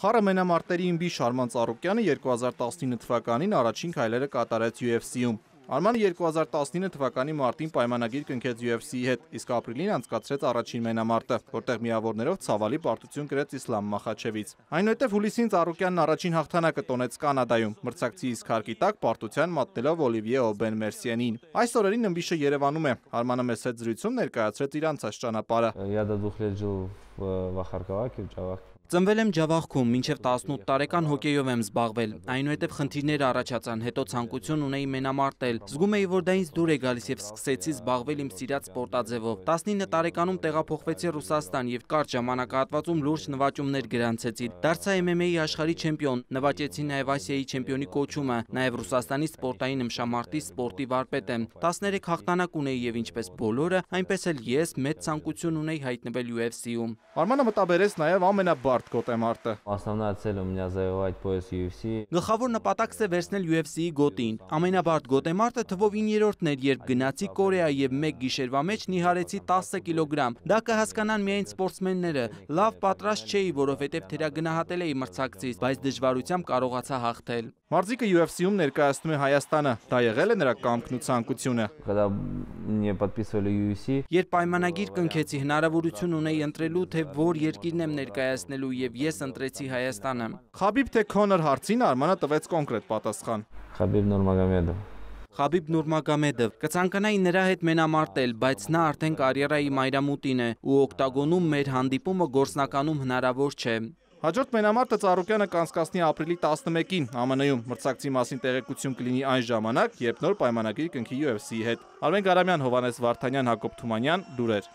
Խարը մենամարտերի իմբի Շարման Ծառուկյանը 2019 թվականին առաջին քայլերը կատարեց UFC-ում։ Արմանը 2019 թվականի մարտին պայմանագիր կնքեց UFC-ի հետ, իսկ ապրիլին անցկացրեց առաջին մենամարտը, որտեղ միավորներով ցավալի պարտություն կրեց Իսլամ Մախաչևից։ Այնուհետև հուլիսին Ծառուկյանն առաջին հաղթանակը տոնեց Կանադայում, մրցակցի իսկ հարկի տակ պարտության մատնելով Օլիվիե Օբեն Մերսիենին։ Այս օրերին ըմբիշը Երևանում է։ Արմանը մեծ հետ զրույցում ներկայացրեց իր անցած ճանապարհը։ Я до двух лет жил в Харьковаке, в Чавахе. Ծնվել եմ ջավախքում, մինչև 18 տարեկան հոկեյով եմ զբաղվել, այնուհետև խնդիրներ առաջացան, հետո ցանկություն ունեի մենամարտել։ Զգում էի, որ դա ինձ դուր է գալիս եւ սկսեցի զբաղվել իմ սիրած սպորտաձևով։ 19 տարեկանում տեղափոխվեցի Ռուսաստան եւ կարճ ժամանակահատվածում լուրջ նվաճումներ գրանցեցի։ Դարձա MMA-ի աշխարհի չեմպիոն, նվաճեցի նաեւ Ասիայի չեմպիոնի կոչումը, նաեւ Ռուսաստանի սպորտային նշամարտի սպորտի վարպետ եմ։ 13 հաղթանակ ունեի եւ ինչպես բոլորը, այնպես էլ ես մեծ ցանկություն ունեի հայտնվել UFC-ում։ Արմանը մտաբերեց նաեւ ամենաբար մարդ գոտե մարտը։ Основная цель у меня завоевать пояс UFC։ Գլխավոր նպատակս է վերցնել UFC-ի գոտին։ Ամենաբարդ գոտե մարտը թվով 9-րդն էր, երբ գնացի Կորեա եւ 1 գիշերվա մեջ նիհարեցի 10 կիլոգրամ։ Դա կհասկանան միայն սպորտսմենները։ Լավ պատրաստ չէի, որովհետեւ թերագնահատել էի մրցակցից, բայց դժվարությամբ կարողացա հաղթել։ Մարզիկը UFC-ում ներկայացնում է Հայաստանը։ Դա եղել է նրա կամքն ու ցանկությունը։ Когда мне подписывали UFC, երբ պայմանագիր կնքեցի, հնարավորություն ունեի ընտրելու, թե որ երկիրն եմ ներկայացնելու լինելու եւ ես ընտրեցի Հայաստանը։ Խաբիբ թե Քոնոր հարցին Արմանը տվեց կոնկրետ պատասխան։ Խաբիբ Նուրմագомедը Խաբիբ Նուրմագամեդով կցանկանայի նրա հետ մենամարտել, բայց նա արդեն կարիերայի մայրամուտին է ու օկտագոնում մեր հանդիպումը գործնականում հնարավոր չէ։ Հաջորդ մենամարտը Ծառուկյանը կանցկացնի ապրիլի 11-ին ԱՄՆ-ում մրցակցի մասին տեղեկություն կլինի այն ժամանակ, երբ նոր պայմանագիր կնքի UFC-ի հետ։ Արմեն Ղարամյան, Հովանես Վարդանյան, Հակոբ Թումանյան, լուրեր։